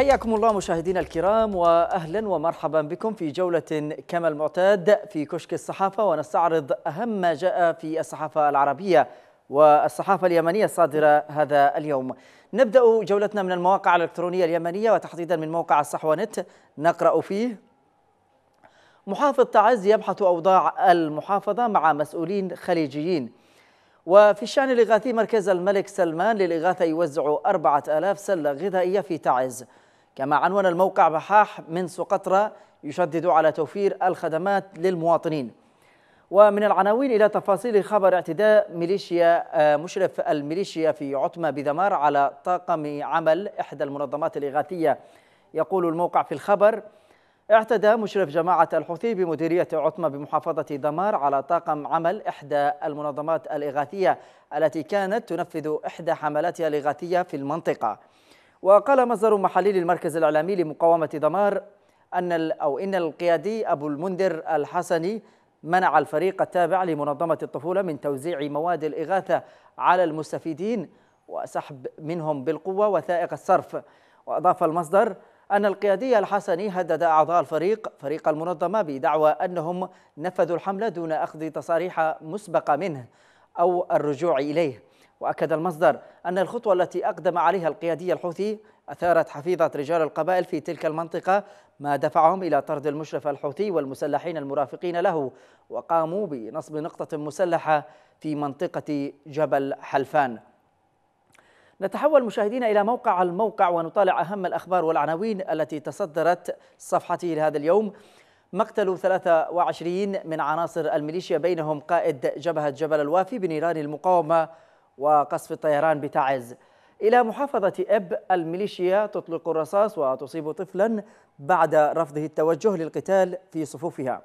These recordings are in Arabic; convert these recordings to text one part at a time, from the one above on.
حياكم الله مشاهدينا الكرام واهلا ومرحبا بكم في جوله كما المعتاد في كشك الصحافه ونستعرض اهم ما جاء في الصحافه العربيه والصحافه اليمنيه الصادره هذا اليوم. نبدا جولتنا من المواقع الالكترونيه اليمنيه وتحديدا من موقع الصحوه نت نقرا فيه محافظ تعز يبحث اوضاع المحافظه مع مسؤولين خليجيين. وفي الشأن الإغاثي مركز الملك سلمان للإغاثة يوزع 4000 سلة غذائية في تعز كما عنون الموقع بحاح من سقطرى يشدد على توفير الخدمات للمواطنين ومن العناوين إلى تفاصيل خبر اعتداء ميليشيا آه، مشرف الميليشيا في عتمة بذمار على طاقم عمل إحدى المنظمات الإغاثية يقول الموقع في الخبر اعتدى مشرف جماعة الحوثي بمديرية عتمة بمحافظة دمار على طاقم عمل إحدى المنظمات الإغاثية التي كانت تنفذ إحدى حملاتها الإغاثية في المنطقة وقال مصدر محلي للمركز الإعلامي لمقاومة دمار أن أو إن القيادي أبو المنذر الحسني منع الفريق التابع لمنظمة الطفولة من توزيع مواد الإغاثة على المستفيدين وسحب منهم بالقوة وثائق الصرف وأضاف المصدر أن القيادي الحسني هدد أعضاء الفريق فريق المنظمة بدعوى أنهم نفذوا الحملة دون أخذ تصاريح مسبقة منه أو الرجوع إليه وأكد المصدر أن الخطوة التي أقدم عليها القيادي الحوثي أثارت حفيظة رجال القبائل في تلك المنطقة ما دفعهم إلى طرد المشرف الحوثي والمسلحين المرافقين له وقاموا بنصب نقطة مسلحة في منطقة جبل حلفان نتحول مشاهدينا إلى موقع الموقع ونطالع أهم الأخبار والعناوين التي تصدرت صفحته لهذا اليوم مقتل 23 من عناصر الميليشيا بينهم قائد جبهة جبل الوافي بنيران المقاومة وقصف الطيران بتعز إلى محافظة إب الميليشيا تطلق الرصاص وتصيب طفلا بعد رفضه التوجه للقتال في صفوفها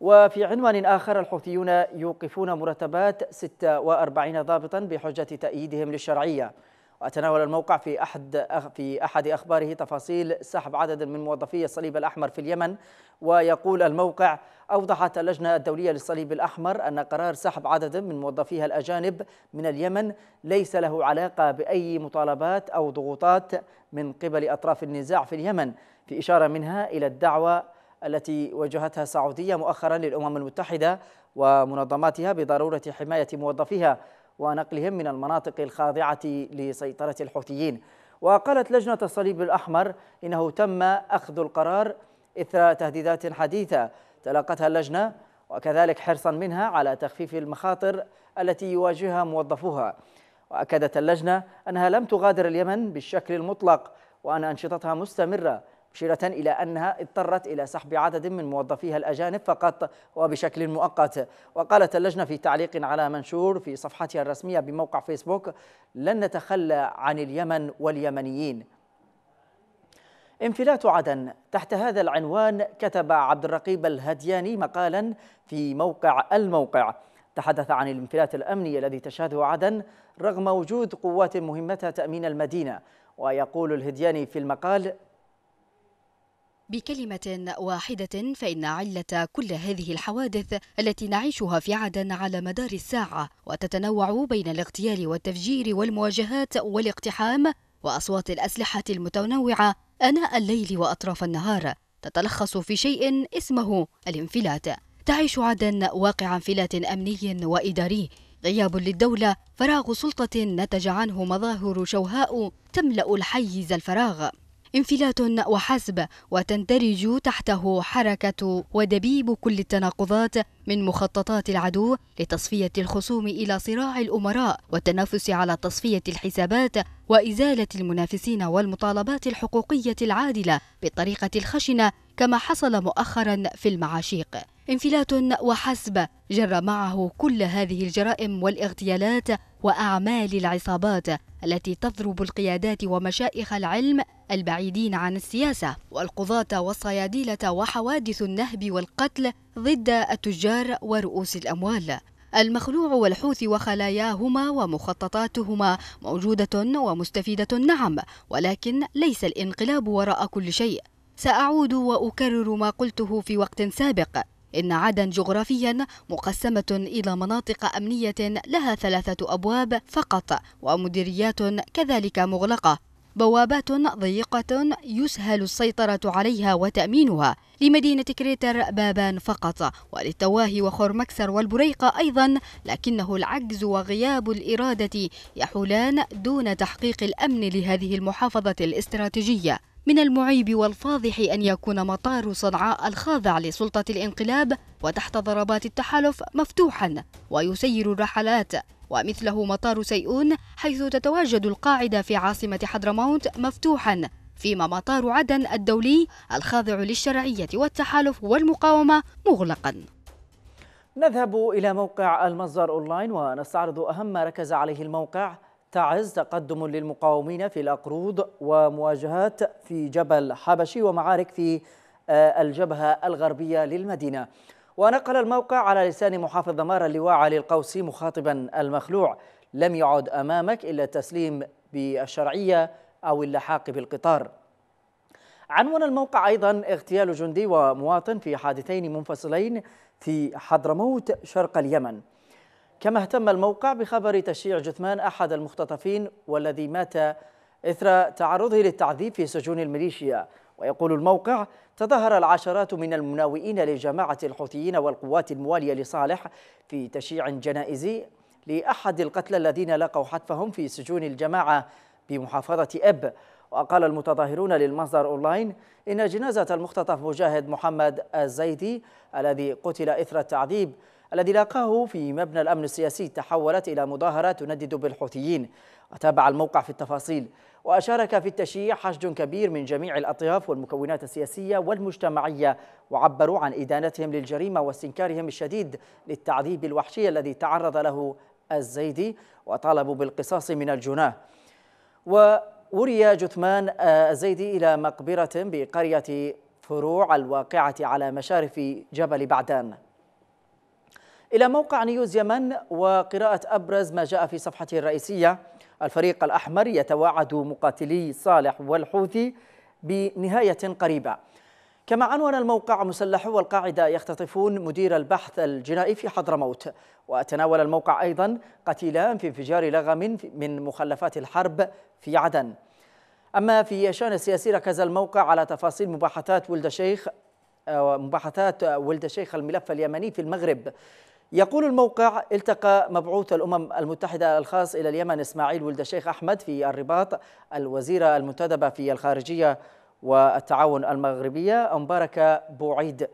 وفي عنوان آخر الحوثيون يوقفون مرتبات 46 ضابطا بحجة تأييدهم للشرعية وتناول الموقع في أحد في أحد أخباره تفاصيل سحب عدد من موظفي الصليب الأحمر في اليمن ويقول الموقع أوضحت اللجنة الدولية للصليب الأحمر أن قرار سحب عدد من موظفيها الأجانب من اليمن ليس له علاقة بأي مطالبات أو ضغوطات من قبل أطراف النزاع في اليمن في إشارة منها إلى الدعوة التي وجهتها السعودية مؤخرا للأمم المتحدة ومنظماتها بضرورة حماية موظفيها ونقلهم من المناطق الخاضعة لسيطرة الحوثيين وقالت لجنة الصليب الأحمر إنه تم أخذ القرار إثر تهديدات حديثة تلقتها اللجنة وكذلك حرصا منها على تخفيف المخاطر التي يواجهها موظفوها وأكدت اللجنة أنها لم تغادر اليمن بالشكل المطلق وأن أنشطتها مستمرة مشيرة إلى أنها اضطرت إلى سحب عدد من موظفيها الأجانب فقط وبشكل مؤقت وقالت اللجنة في تعليق على منشور في صفحتها الرسمية بموقع فيسبوك لن نتخلى عن اليمن واليمنيين انفلات عدن تحت هذا العنوان كتب عبد الرقيب الهدياني مقالا في موقع الموقع تحدث عن الانفلات الأمني الذي تشهده عدن رغم وجود قوات مهمتها تأمين المدينة ويقول الهدياني في المقال بكلمة واحدة فإن علة كل هذه الحوادث التي نعيشها في عدن على مدار الساعة وتتنوع بين الاغتيال والتفجير والمواجهات والاقتحام وأصوات الأسلحة المتنوعة آناء الليل وأطراف النهار تتلخص في شيء اسمه الانفلات تعيش عدن واقع انفلات أمني وإداري غياب للدولة فراغ سلطة نتج عنه مظاهر شوهاء تملأ الحيز الفراغ انفلات وحسب وتندرج تحته حركة ودبيب كل التناقضات من مخططات العدو لتصفية الخصوم إلى صراع الأمراء والتنافس على تصفية الحسابات وإزالة المنافسين والمطالبات الحقوقية العادلة بالطريقة الخشنة كما حصل مؤخرا في المعاشيق انفلات وحسب جر معه كل هذه الجرائم والاغتيالات واعمال العصابات التي تضرب القيادات ومشائخ العلم البعيدين عن السياسه والقضاه والصيادله وحوادث النهب والقتل ضد التجار ورؤوس الاموال المخلوع والحوثي وخلاياهما ومخططاتهما موجوده ومستفيده نعم ولكن ليس الانقلاب وراء كل شيء سأعود وأكرر ما قلته في وقت سابق إن عدن جغرافيا مقسمة إلى مناطق أمنية لها ثلاثة أبواب فقط ومديريات كذلك مغلقة بوابات ضيقة يسهل السيطرة عليها وتأمينها لمدينة كريتر بابان فقط وللتواهي وخرمكسر والبريقة أيضا لكنه العجز وغياب الإرادة يحولان دون تحقيق الأمن لهذه المحافظة الاستراتيجية من المعيب والفاضح أن يكون مطار صنعاء الخاضع لسلطة الانقلاب وتحت ضربات التحالف مفتوحا ويسير الرحلات ومثله مطار سيئون حيث تتواجد القاعدة في عاصمة حضرموت مفتوحا فيما مطار عدن الدولي الخاضع للشرعية والتحالف والمقاومة مغلقا نذهب إلى موقع المصدر أونلاين ونستعرض أهم ما ركز عليه الموقع تعز تقدم للمقاومين في الأقروض ومواجهات في جبل حبشي ومعارك في آه، الجبهة الغربية للمدينة ونقل الموقع على لسان محافظ دمار اللواء علي القوسي مخاطبا المخلوع لم يعد أمامك إلا التسليم بالشرعية أو اللحاق بالقطار عنون الموقع أيضا اغتيال جندي ومواطن في حادثين منفصلين في حضرموت شرق اليمن كما اهتم الموقع بخبر تشييع جثمان أحد المختطفين والذي مات إثر تعرضه للتعذيب في سجون الميليشيا ويقول الموقع تظاهر العشرات من المناوئين لجماعة الحوثيين والقوات الموالية لصالح في تشييع جنائزي لأحد القتلى الذين لقوا حتفهم في سجون الجماعة بمحافظة أب وقال المتظاهرون للمصدر أونلاين إن جنازة المختطف مجاهد محمد الزيدي الذي قتل إثر التعذيب الذي لاقاه في مبنى الأمن السياسي تحولت إلى مظاهرة تندد بالحوثيين وتابع الموقع في التفاصيل وأشارك في التشييع حشد كبير من جميع الأطياف والمكونات السياسية والمجتمعية وعبروا عن إدانتهم للجريمة واستنكارهم الشديد للتعذيب الوحشي الذي تعرض له الزيدي وطالبوا بالقصاص من الجناه ووري جثمان آه، الزيدي إلى مقبرة بقرية فروع الواقعة على مشارف جبل بعدان إلى موقع نيوز يمن وقراءة أبرز ما جاء في صفحته الرئيسية الفريق الأحمر يتواعد مقاتلي صالح والحوثي بنهاية قريبة كما عنون الموقع مسلحو القاعدة يختطفون مدير البحث الجنائي في حضرموت وتناول الموقع أيضا قتيلان في انفجار لغم من مخلفات الحرب في عدن أما في شأن السياسي ركز الموقع على تفاصيل مباحثات ولد الشيخ آه، مباحثات ولد الشيخ الملف اليمني في المغرب يقول الموقع التقى مبعوث الأمم المتحدة الخاص إلى اليمن إسماعيل ولد الشيخ أحمد في الرباط الوزيرة المنتدبة في الخارجية والتعاون المغربية مباركة بوعيد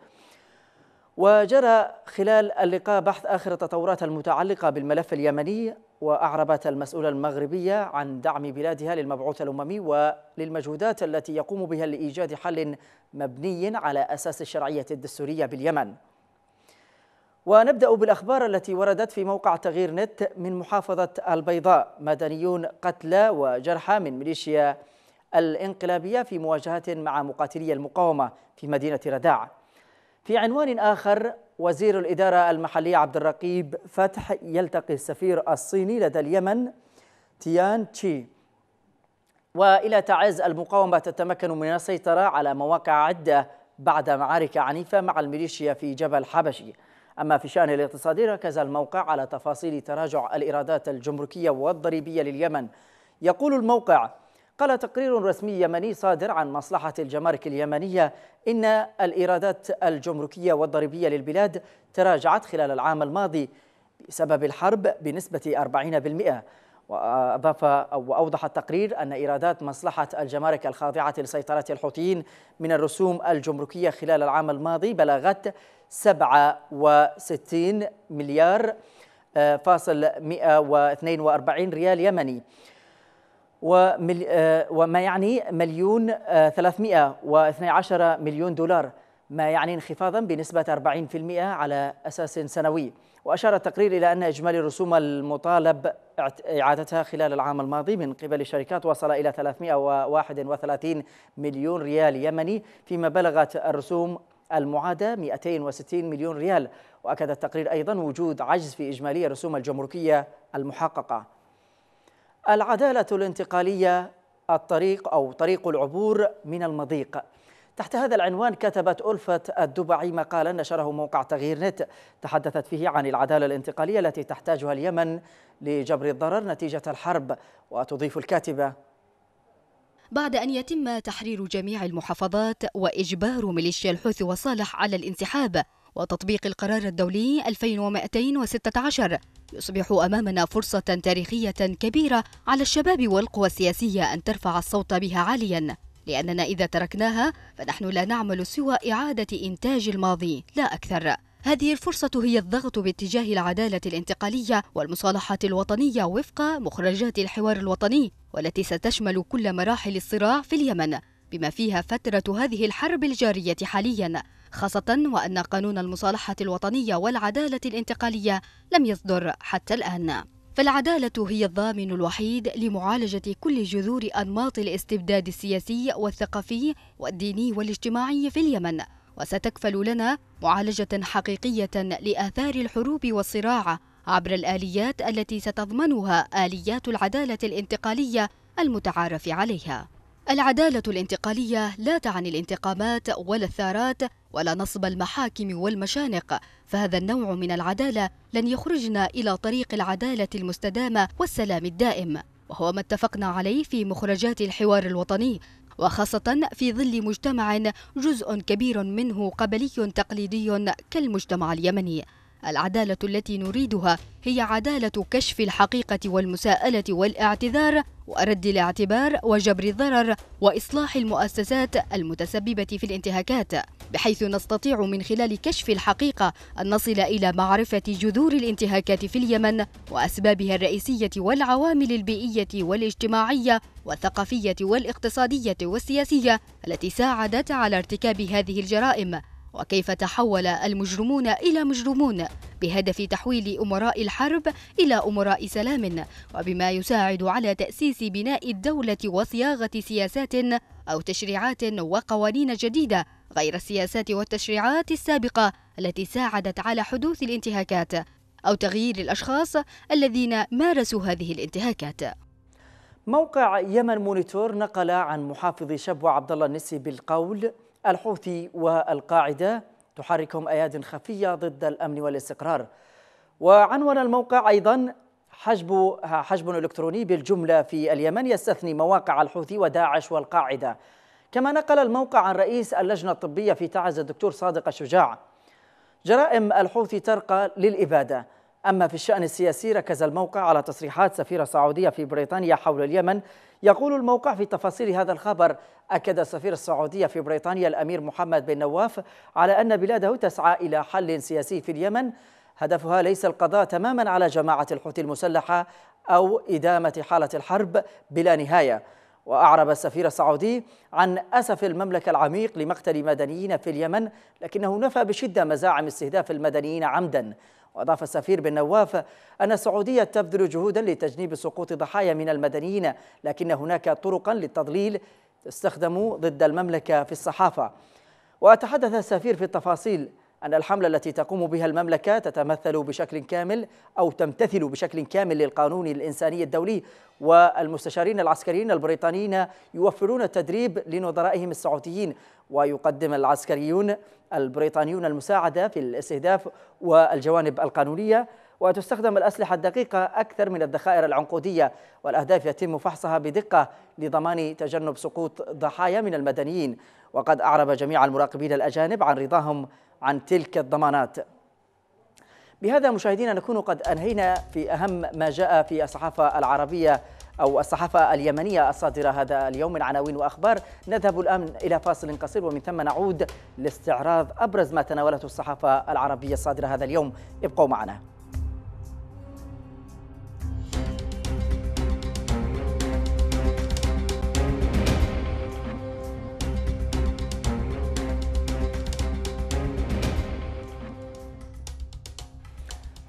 وجرى خلال اللقاء بحث آخر التطورات المتعلقة بالملف اليمني وأعربت المسؤولة المغربية عن دعم بلادها للمبعوث الأممي وللمجهودات التي يقوم بها لإيجاد حل مبني على أساس الشرعية الدستورية باليمن ونبدأ بالأخبار التي وردت في موقع تغيير نت من محافظة البيضاء مدنيون قتلى وجرحى من ميليشيا الانقلابية في مواجهة مع مقاتلي المقاومة في مدينة رداع في عنوان آخر وزير الإدارة المحلية عبد الرقيب فتح يلتقي السفير الصيني لدى اليمن تيان تشي وإلى تعز المقاومة تتمكن من السيطرة على مواقع عدة بعد معارك عنيفة مع الميليشيا في جبل حبشي أما في شأن الاقتصاد ركز الموقع على تفاصيل تراجع الإيرادات الجمركية والضريبية لليمن يقول الموقع قال تقرير رسمي يمني صادر عن مصلحة الجمارك اليمنية إن الإيرادات الجمركية والضريبية للبلاد تراجعت خلال العام الماضي بسبب الحرب بنسبة 40% وأضاف أو أوضح التقرير أن إيرادات مصلحة الجمارك الخاضعة لسيطرة الحوثيين من الرسوم الجمركية خلال العام الماضي بلغت 67 مليار آه، فاصل 142 ريال يمني آه، وما يعني مليون 312 آه، مليون دولار ما يعني انخفاضا بنسبة 40% على أساس سنوي وأشار التقرير إلى أن إجمالي الرسوم المطالب إعادتها خلال العام الماضي من قبل الشركات وصل إلى 331 مليون ريال يمني فيما بلغت الرسوم المعادة 260 مليون ريال وأكد التقرير أيضا وجود عجز في إجمالي الرسوم الجمركية المحققة العدالة الانتقالية الطريق أو طريق العبور من المضيق تحت هذا العنوان كتبت ألفة الدبعي مقالا نشره موقع تغيير نت تحدثت فيه عن العدالة الانتقالية التي تحتاجها اليمن لجبر الضرر نتيجة الحرب وتضيف الكاتبة بعد أن يتم تحرير جميع المحافظات وإجبار ميليشيا الحوثي وصالح على الانسحاب وتطبيق القرار الدولي 2216 يصبح أمامنا فرصة تاريخية كبيرة على الشباب والقوى السياسية أن ترفع الصوت بها عالياً لأننا إذا تركناها فنحن لا نعمل سوى إعادة إنتاج الماضي لا أكثر هذه الفرصة هي الضغط باتجاه العدالة الانتقالية والمصالحة الوطنية وفق مخرجات الحوار الوطني والتي ستشمل كل مراحل الصراع في اليمن بما فيها فترة هذه الحرب الجارية حاليا خاصة وأن قانون المصالحة الوطنية والعدالة الانتقالية لم يصدر حتى الآن فالعدالة هي الضامن الوحيد لمعالجة كل جذور أنماط الاستبداد السياسي والثقافي والديني والاجتماعي في اليمن وستكفل لنا معالجة حقيقية لآثار الحروب والصراع عبر الآليات التي ستضمنها آليات العدالة الانتقالية المتعارف عليها. العدالة الانتقالية لا تعني الانتقامات ولا الثارات ولا نصب المحاكم والمشانق، فهذا النوع من العدالة لن يخرجنا إلى طريق العدالة المستدامة والسلام الدائم، وهو ما اتفقنا عليه في مخرجات الحوار الوطني وخاصة في ظل مجتمع جزء كبير منه قبلي تقليدي كالمجتمع اليمني العدالة التي نريدها هي عدالة كشف الحقيقة والمساءلة والاعتذار ورد الاعتبار وجبر الضرر وإصلاح المؤسسات المتسببة في الانتهاكات بحيث نستطيع من خلال كشف الحقيقة أن نصل إلى معرفة جذور الانتهاكات في اليمن وأسبابها الرئيسية والعوامل البيئية والاجتماعية والثقافية والاقتصادية والسياسية التي ساعدت على ارتكاب هذه الجرائم وكيف تحول المجرمون إلى مجرمون بهدف تحويل أمراء الحرب إلى أمراء سلام وبما يساعد على تأسيس بناء الدولة وصياغة سياسات أو تشريعات وقوانين جديدة غير السياسات والتشريعات السابقة التي ساعدت على حدوث الانتهاكات أو تغيير الأشخاص الذين مارسوا هذه الانتهاكات موقع يمن مونيتور نقل عن محافظ شبوة عبد الله النسي بالقول الحوثي والقاعدة تحركهم أياد خفية ضد الأمن والاستقرار وعنون الموقع أيضا حجب حجب إلكتروني بالجملة في اليمن يستثني مواقع الحوثي وداعش والقاعدة كما نقل الموقع عن رئيس اللجنة الطبية في تعز الدكتور صادق الشجاع جرائم الحوثي ترقى للإبادة أما في الشأن السياسي ركز الموقع على تصريحات سفيرة سعودية في بريطانيا حول اليمن يقول الموقع في تفاصيل هذا الخبر أكد السفير السعودية في بريطانيا الأمير محمد بن نواف على أن بلاده تسعى إلى حل سياسي في اليمن هدفها ليس القضاء تماما على جماعة الحوثي المسلحة أو إدامة حالة الحرب بلا نهاية وأعرب السفير السعودي عن أسف المملكة العميق لمقتل مدنيين في اليمن لكنه نفى بشدة مزاعم استهداف المدنيين عمداً وأضاف السفير بن نواف أن السعودية تبذل جهودا لتجنيب سقوط ضحايا من المدنيين لكن هناك طرقا للتضليل تستخدم ضد المملكة في الصحافة وتحدث السفير في التفاصيل أن الحملة التي تقوم بها المملكة تتمثل بشكل كامل أو تمتثل بشكل كامل للقانون الإنساني الدولي والمستشارين العسكريين البريطانيين يوفرون التدريب لنظرائهم السعوديين ويقدم العسكريون البريطانيون المساعدة في الاستهداف والجوانب القانونية وتستخدم الأسلحة الدقيقة أكثر من الذخائر العنقودية والأهداف يتم فحصها بدقة لضمان تجنب سقوط ضحايا من المدنيين وقد أعرب جميع المراقبين الأجانب عن رضاهم عن تلك الضمانات بهذا مشاهدينا نكون قد أنهينا في أهم ما جاء في الصحافة العربية أو الصحافة اليمنية الصادرة هذا اليوم من عناوين وأخبار نذهب الآن إلى فاصل قصير ومن ثم نعود لاستعراض أبرز ما تناولته الصحافة العربية الصادرة هذا اليوم ابقوا معنا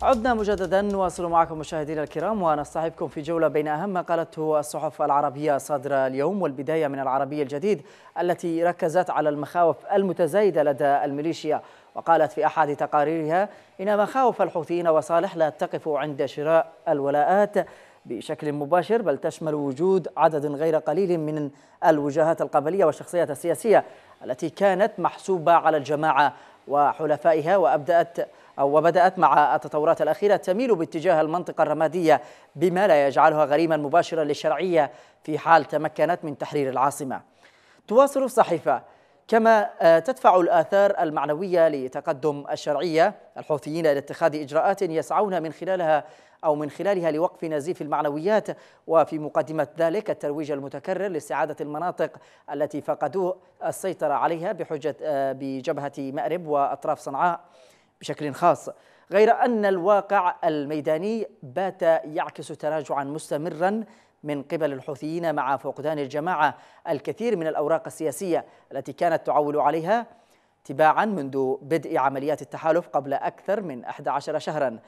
عدنا مجددا نواصل معكم مشاهدينا الكرام ونصطحبكم في جولة بين أهم ما قالته الصحف العربية صادره اليوم والبداية من العربي الجديد التي ركزت على المخاوف المتزايدة لدى الميليشيا وقالت في أحد تقاريرها إن مخاوف الحوثيين وصالح لا تقف عند شراء الولاءات بشكل مباشر بل تشمل وجود عدد غير قليل من الوجهات القبلية والشخصيات السياسية التي كانت محسوبة على الجماعة وحلفائها وأبدأت وبدأت مع التطورات الأخيرة تميل باتجاه المنطقة الرمادية بما لا يجعلها غريما مباشرا للشرعية في حال تمكنت من تحرير العاصمة تواصل الصحيفة كما آه، تدفع الآثار المعنوية لتقدم الشرعية الحوثيين إلى اتخاذ إجراءات يسعون من خلالها أو من خلالها لوقف نزيف المعنويات وفي مقدمة ذلك الترويج المتكرر لاستعادة المناطق التي فقدوا السيطرة عليها بحجة آه، بجبهة مأرب وأطراف صنعاء بشكل خاص غير أن الواقع الميداني بات يعكس تراجعا مستمرا من قبل الحوثيين مع فقدان الجماعة الكثير من الأوراق السياسية التي كانت تعول عليها تباعا منذ بدء عمليات التحالف قبل أكثر من 11 شهرا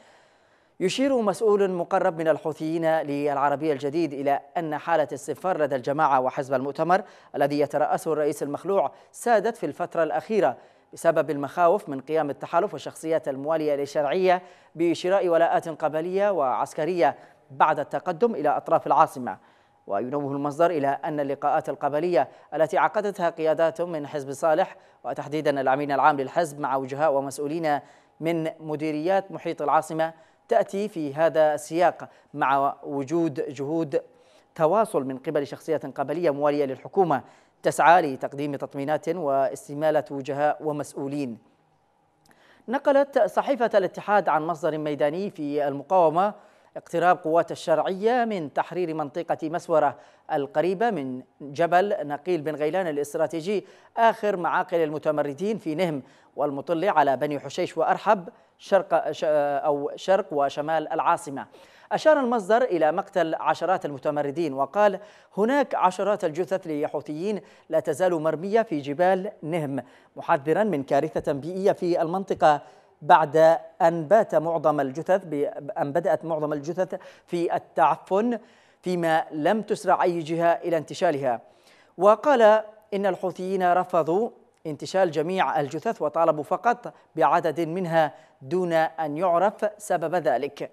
يشير مسؤول مقرب من الحوثيين للعربية الجديد إلى أن حالة الصفار لدى الجماعة وحزب المؤتمر الذي يترأسه الرئيس المخلوع سادت في الفترة الأخيرة بسبب المخاوف من قيام التحالف والشخصيات الموالية للشرعية بشراء ولاءات قبلية وعسكرية بعد التقدم إلى أطراف العاصمة وينوه المصدر إلى أن اللقاءات القبلية التي عقدتها قيادات من حزب صالح وتحديدا الأمين العام للحزب مع وجهاء ومسؤولين من مديريات محيط العاصمة تأتي في هذا السياق مع وجود جهود تواصل من قبل شخصيات قبلية موالية للحكومة تسعى لتقديم تطمينات واستماله وجهاء ومسؤولين. نقلت صحيفه الاتحاد عن مصدر ميداني في المقاومه اقتراب قوات الشرعية من تحرير منطقة مسورة القريبة من جبل نقيل بن غيلان الاستراتيجي آخر معاقل المتمردين في نهم والمطل على بني حشيش وأرحب شرق أو شرق وشمال العاصمة أشار المصدر إلى مقتل عشرات المتمردين وقال هناك عشرات الجثث لحوثيين لا تزال مرمية في جبال نهم محذرا من كارثة بيئية في المنطقة بعد أن بات معظم الجثث أن بدأت معظم الجثث في التعفن فيما لم تسرع أي جهة إلى انتشالها وقال إن الحوثيين رفضوا انتشال جميع الجثث وطالبوا فقط بعدد منها دون أن يعرف سبب ذلك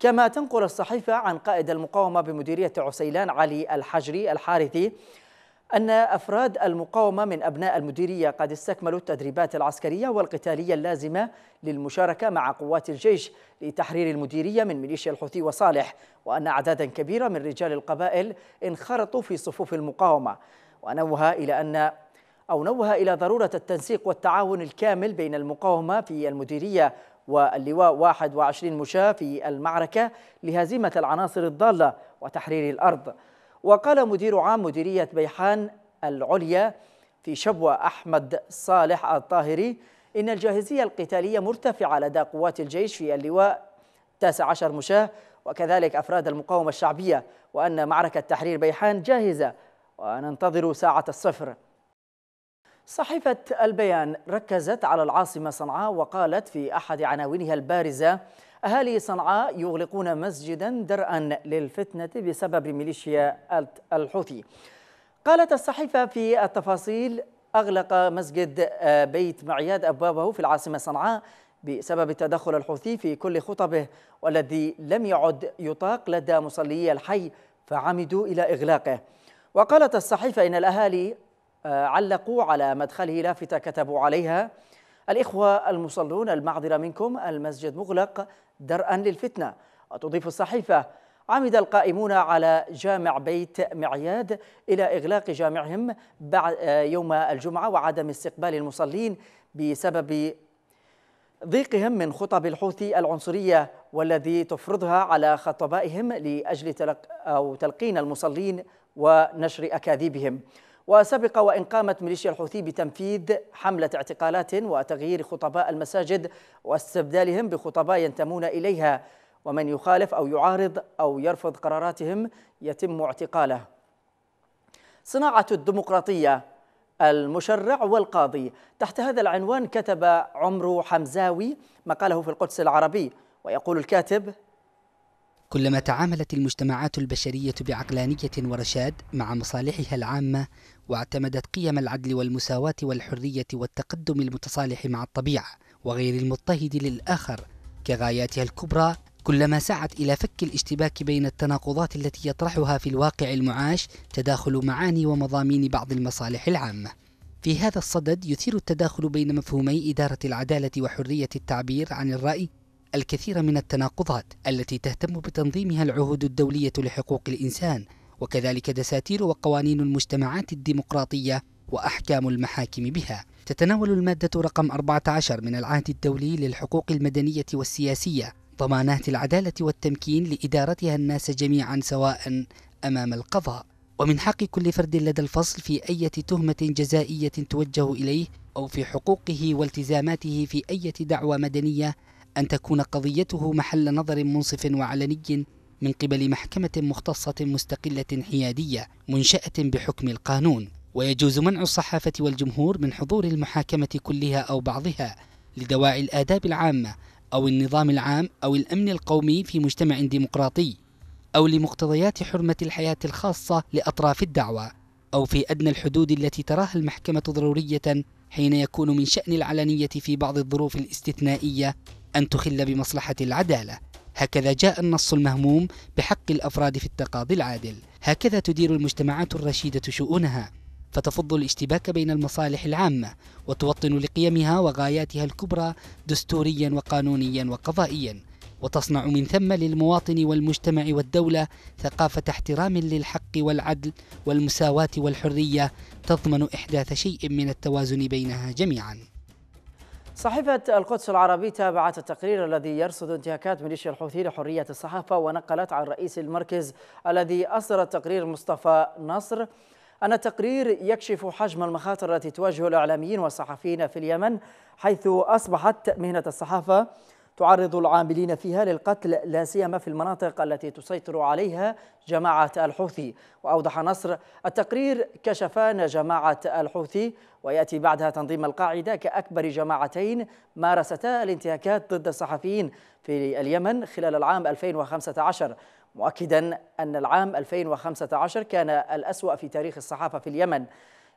كما تنقل الصحيفة عن قائد المقاومة بمديرية عسيلان علي الحجري الحارثي أن أفراد المقاومة من أبناء المديرية قد استكملوا التدريبات العسكرية والقتالية اللازمة للمشاركة مع قوات الجيش لتحرير المديرية من ميليشيا الحوثي وصالح وأن أعدادا كبيرة من رجال القبائل انخرطوا في صفوف المقاومة ونوه إلى أن أو نوه إلى ضرورة التنسيق والتعاون الكامل بين المقاومة في المديرية واللواء 21 مشاة في المعركة لهزيمة العناصر الضالة وتحرير الأرض وقال مدير عام مديرية بيحان العليا في شبوة أحمد صالح الطاهري إن الجاهزية القتالية مرتفعة لدى قوات الجيش في اللواء 19 مشاة وكذلك أفراد المقاومة الشعبية وأن معركة تحرير بيحان جاهزة وننتظر ساعة الصفر صحيفة البيان ركزت على العاصمة صنعاء وقالت في أحد عناوينها البارزة أهالي صنعاء يغلقون مسجدا درءا للفتنة بسبب ميليشيا الحوثي قالت الصحيفة في التفاصيل أغلق مسجد آه، بيت معياد أبوابه في العاصمة صنعاء بسبب التدخل الحوثي في كل خطبه والذي لم يعد يطاق لدى مصليي الحي فعمدوا إلى إغلاقه وقالت الصحيفة إن الأهالي آه، علقوا على مدخله لافتة كتبوا عليها الإخوة المصلون المعذرة منكم المسجد مغلق درءا للفتنة وتضيف الصحيفة عمد القائمون على جامع بيت معياد إلى إغلاق جامعهم بعد آه، يوم الجمعة وعدم استقبال المصلين بسبب ضيقهم من خطب الحوثي العنصرية والذي تفرضها على خطبائهم لأجل تلق أو تلقين المصلين ونشر أكاذيبهم وسبق وإن قامت ميليشيا الحوثي بتنفيذ حملة اعتقالات وتغيير خطباء المساجد واستبدالهم بخطباء ينتمون إليها ومن يخالف أو يعارض أو يرفض قراراتهم يتم اعتقاله صناعة الديمقراطية المشرع والقاضي تحت هذا العنوان كتب عمرو حمزاوي مقاله في القدس العربي ويقول الكاتب كلما تعاملت المجتمعات البشرية بعقلانية ورشاد مع مصالحها العامة واعتمدت قيم العدل والمساواة والحرية والتقدم المتصالح مع الطبيعة وغير المضطهد للآخر كغاياتها الكبرى كلما سعت إلى فك الاشتباك بين التناقضات التي يطرحها في الواقع المعاش تداخل معاني ومضامين بعض المصالح العامة في هذا الصدد يثير التداخل بين مفهومي إدارة العدالة وحرية التعبير عن الرأي الكثير من التناقضات التي تهتم بتنظيمها العهود الدولية لحقوق الإنسان وكذلك دساتير وقوانين المجتمعات الديمقراطية وأحكام المحاكم بها تتناول المادة رقم 14 من العهد الدولي للحقوق المدنية والسياسية ضمانات العدالة والتمكين لإدارتها الناس جميعا سواء أمام القضاء ومن حق كل فرد لدى الفصل في أي تهمة جزائية توجه إليه أو في حقوقه والتزاماته في أي دعوى مدنية أن تكون قضيته محل نظر منصف وعلني من قبل محكمة مختصة مستقلة حيادية منشأة بحكم القانون ويجوز منع الصحافة والجمهور من حضور المحاكمة كلها أو بعضها لدواعي الآداب العامة أو النظام العام أو الأمن القومي في مجتمع ديمقراطي أو لمقتضيات حرمة الحياة الخاصة لأطراف الدعوة أو في أدنى الحدود التي تراها المحكمة ضرورية حين يكون من شأن العلنية في بعض الظروف الاستثنائية أن تخل بمصلحة العدالة هكذا جاء النص المهموم بحق الأفراد في التقاضي العادل هكذا تدير المجتمعات الرشيدة شؤونها فتفض الاشتباك بين المصالح العامة وتوطن لقيمها وغاياتها الكبرى دستوريا وقانونيا وقضائيا وتصنع من ثم للمواطن والمجتمع والدولة ثقافة احترام للحق والعدل والمساواة والحرية تضمن إحداث شيء من التوازن بينها جميعاً صحيفة القدس العربية تابعت التقرير الذي يرصد انتهاكات ميليشيا الحوثي لحرية الصحافة ونقلت عن رئيس المركز الذي أصدر التقرير مصطفى نصر أن التقرير يكشف حجم المخاطر التي تواجه الإعلاميين والصحفيين في اليمن حيث أصبحت مهنة الصحافة تعرض العاملين فيها للقتل لا سيما في المناطق التي تسيطر عليها جماعة الحوثي وأوضح نصر التقرير كشفان جماعة الحوثي ويأتي بعدها تنظيم القاعدة كأكبر جماعتين مارستا الانتهاكات ضد الصحفيين في اليمن خلال العام 2015 مؤكدا أن العام 2015 كان الأسوأ في تاريخ الصحافة في اليمن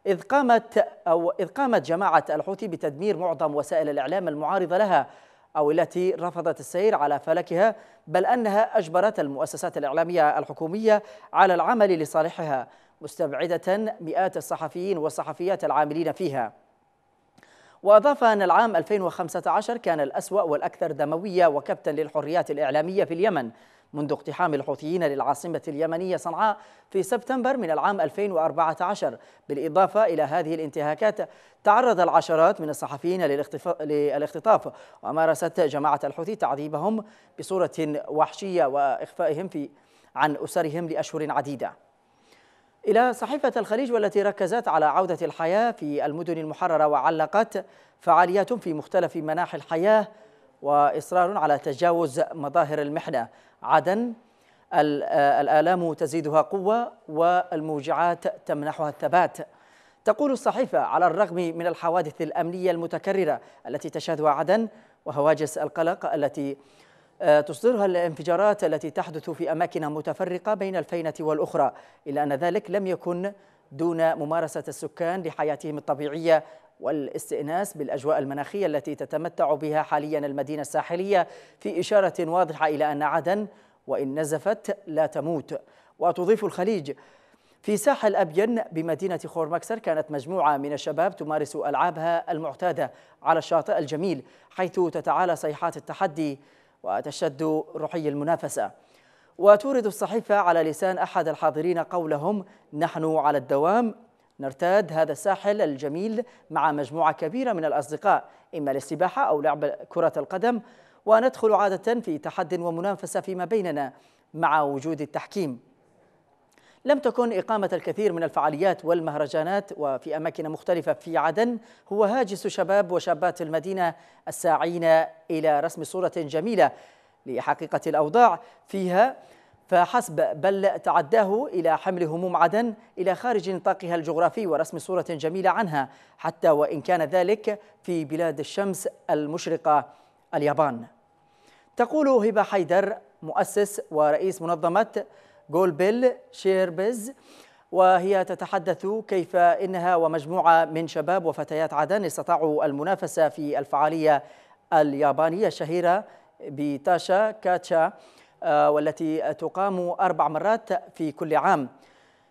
إذ قامت أو إذ قامت جماعة الحوثي بتدمير معظم وسائل الإعلام المعارضة لها أو التي رفضت السير على فلكها بل أنها أجبرت المؤسسات الإعلامية الحكومية على العمل لصالحها مستبعدة مئات الصحفيين والصحفيات العاملين فيها وأضاف أن العام 2015 كان الأسوأ والأكثر دموية وكبتا للحريات الإعلامية في اليمن منذ اقتحام الحوثيين للعاصمة اليمنية صنعاء في سبتمبر من العام 2014 بالإضافة إلى هذه الانتهاكات تعرض العشرات من الصحفيين للاختطاف ومارست جماعة الحوثي تعذيبهم بصورة وحشية وإخفائهم في عن أسرهم لأشهر عديدة إلى صحيفة الخليج والتي ركزت على عودة الحياة في المدن المحررة وعلقت فعاليات في مختلف مناحي الحياة وإصرار على تجاوز مظاهر المحنة عدن الآلام تزيدها قوة والموجعات تمنحها الثبات تقول الصحيفة على الرغم من الحوادث الأمنية المتكررة التي تشهدها عدن وهواجس القلق التي آه، تصدرها الانفجارات التي تحدث في أماكن متفرقة بين الفينة والأخرى إلا أن ذلك لم يكن دون ممارسة السكان لحياتهم الطبيعية والاستئناس بالأجواء المناخية التي تتمتع بها حاليا المدينة الساحلية في إشارة واضحة إلى أن عدن وإن نزفت لا تموت وتضيف الخليج في ساحل أبين بمدينة خورمكسر كانت مجموعة من الشباب تمارس ألعابها المعتادة على الشاطئ الجميل حيث تتعالى صيحات التحدي وتشد روحي المنافسة وتورد الصحيفة على لسان أحد الحاضرين قولهم نحن على الدوام نرتاد هذا الساحل الجميل مع مجموعة كبيرة من الأصدقاء إما للسباحة أو لعب كرة القدم وندخل عادة في تحد ومنافسة فيما بيننا مع وجود التحكيم لم تكن إقامة الكثير من الفعاليات والمهرجانات وفي أماكن مختلفة في عدن هو هاجس شباب وشابات المدينة الساعين إلى رسم صورة جميلة لحقيقة الأوضاع فيها فحسب بل تعداه إلى حمل هموم عدن إلى خارج نطاقها الجغرافي ورسم صورة جميلة عنها حتى وإن كان ذلك في بلاد الشمس المشرقة اليابان تقول هبة حيدر مؤسس ورئيس منظمة جولبيل شيربز وهي تتحدث كيف إنها ومجموعة من شباب وفتيات عدن استطاعوا المنافسة في الفعالية اليابانية الشهيرة بتاشا كاتشا آه، والتي تقام أربع مرات في كل عام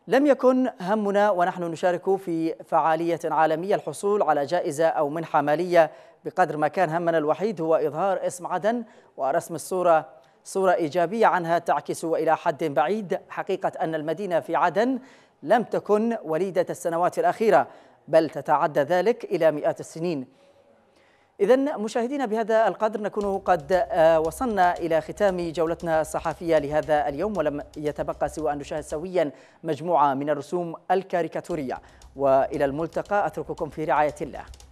لم يكن همنا ونحن نشارك في فعالية عالمية الحصول على جائزة أو منحة مالية بقدر ما كان همنا الوحيد هو إظهار اسم عدن ورسم الصورة صورة إيجابية عنها تعكس إلى حد بعيد حقيقة أن المدينة في عدن لم تكن وليدة السنوات الأخيرة بل تتعدى ذلك إلى مئات السنين إذا مشاهدينا بهذا القدر نكون قد آه، وصلنا إلى ختام جولتنا الصحفية لهذا اليوم ولم يتبقى سوى أن نشاهد سويا مجموعة من الرسوم الكاريكاتورية وإلى الملتقى أترككم في رعاية الله